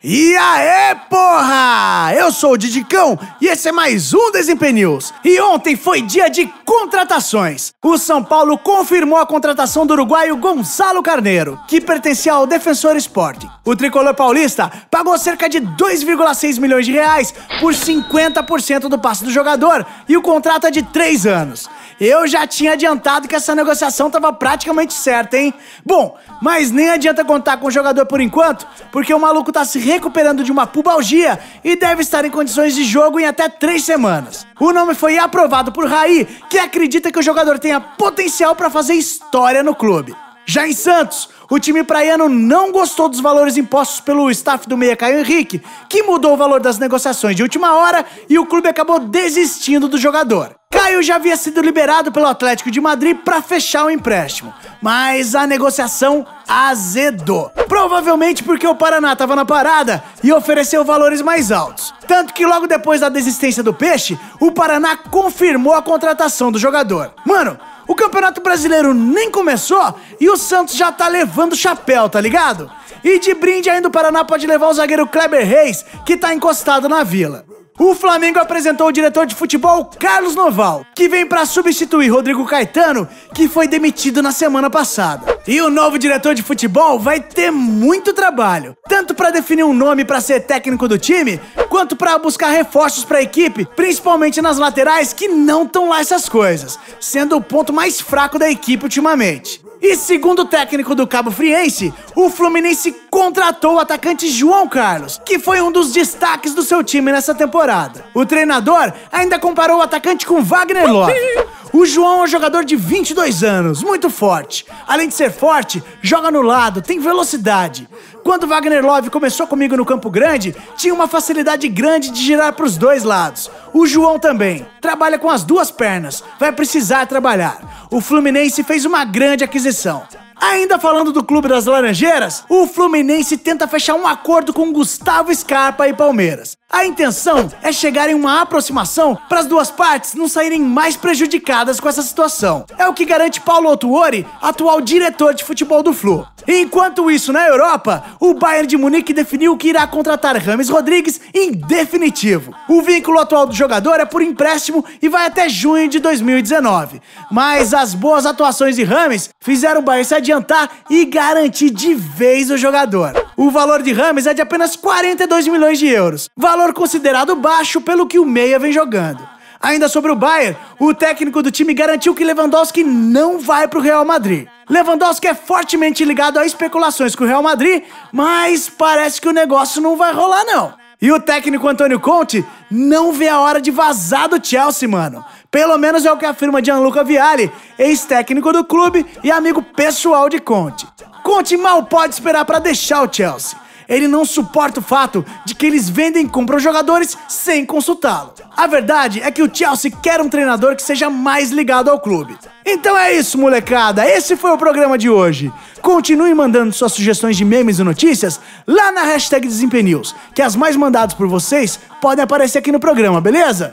E aê, porra! Eu sou o Didicão e esse é mais um Desempenhos. E ontem foi dia de contratações. O São Paulo confirmou a contratação do uruguaio Gonzalo Carneiro, que pertencia ao Defensor Sporting. O tricolor paulista pagou cerca de 2,6 milhões de reais por 50% do passe do jogador e o contrato é de 3 anos. Eu já tinha adiantado que essa negociação estava praticamente certa, hein? Bom, mas nem adianta contar com o jogador por enquanto, porque o maluco está se recuperando de uma pubalgia e deve estar em condições de jogo em até três semanas. O nome foi aprovado por Raí, que acredita que o jogador tenha potencial para fazer história no clube. Já em Santos, o time praiano não gostou dos valores impostos pelo staff do meia Caio Henrique, que mudou o valor das negociações de última hora e o clube acabou desistindo do jogador. Caio já havia sido liberado pelo Atlético de Madrid para fechar o empréstimo, mas a negociação azedou. Provavelmente porque o Paraná estava na parada e ofereceu valores mais altos. Tanto que logo depois da desistência do Peixe, o Paraná confirmou a contratação do jogador. Mano, o Campeonato Brasileiro nem começou e o Santos já tá levando chapéu, tá ligado? E de brinde ainda o Paraná pode levar o zagueiro Kleber Reis, que tá encostado na vila. O Flamengo apresentou o diretor de futebol Carlos Noval, que vem para substituir Rodrigo Caetano, que foi demitido na semana passada. E o novo diretor de futebol vai ter muito trabalho, tanto para definir um nome para ser técnico do time, quanto para buscar reforços para a equipe, principalmente nas laterais que não estão lá essas coisas, sendo o ponto mais fraco da equipe ultimamente. E segundo o técnico do Cabo Friense, o Fluminense contratou o atacante João Carlos, que foi um dos destaques do seu time nessa temporada. O treinador ainda comparou o atacante com Wagner Love. O João é um jogador de 22 anos, muito forte. Além de ser forte, joga no lado, tem velocidade. Quando Wagner Love começou comigo no Campo Grande, tinha uma facilidade grande de girar para os dois lados. O João também. Trabalha com as duas pernas, vai precisar trabalhar. O Fluminense fez uma grande aquisição. Ainda falando do Clube das Laranjeiras, o Fluminense tenta fechar um acordo com Gustavo Scarpa e Palmeiras. A intenção é chegar em uma aproximação para as duas partes não saírem mais prejudicadas com essa situação. É o que garante Paulo Otuori, atual diretor de futebol do Flu. Enquanto isso, na Europa, o Bayern de Munique definiu que irá contratar Rames Rodrigues em definitivo. O vínculo atual do jogador é por empréstimo e vai até junho de 2019. Mas as boas atuações de Rames fizeram o Bayern se adiantar e garantir de vez o jogador. O valor de Rames é de apenas 42 milhões de euros, valor considerado baixo pelo que o meia vem jogando. Ainda sobre o Bayern, o técnico do time garantiu que Lewandowski não vai para o Real Madrid. Lewandowski é fortemente ligado a especulações com o Real Madrid, mas parece que o negócio não vai rolar não. E o técnico Antônio Conte não vê a hora de vazar do Chelsea, mano. Pelo menos é o que afirma Gianluca Vialli, ex-técnico do clube e amigo pessoal de Conte. Conte mal pode esperar para deixar o Chelsea. Ele não suporta o fato de que eles vendem e compram jogadores sem consultá-lo. A verdade é que o Chelsea quer um treinador que seja mais ligado ao clube. Então é isso, molecada. Esse foi o programa de hoje. Continue mandando suas sugestões de memes e notícias lá na hashtag Desempenhos, que as mais mandadas por vocês podem aparecer aqui no programa, beleza?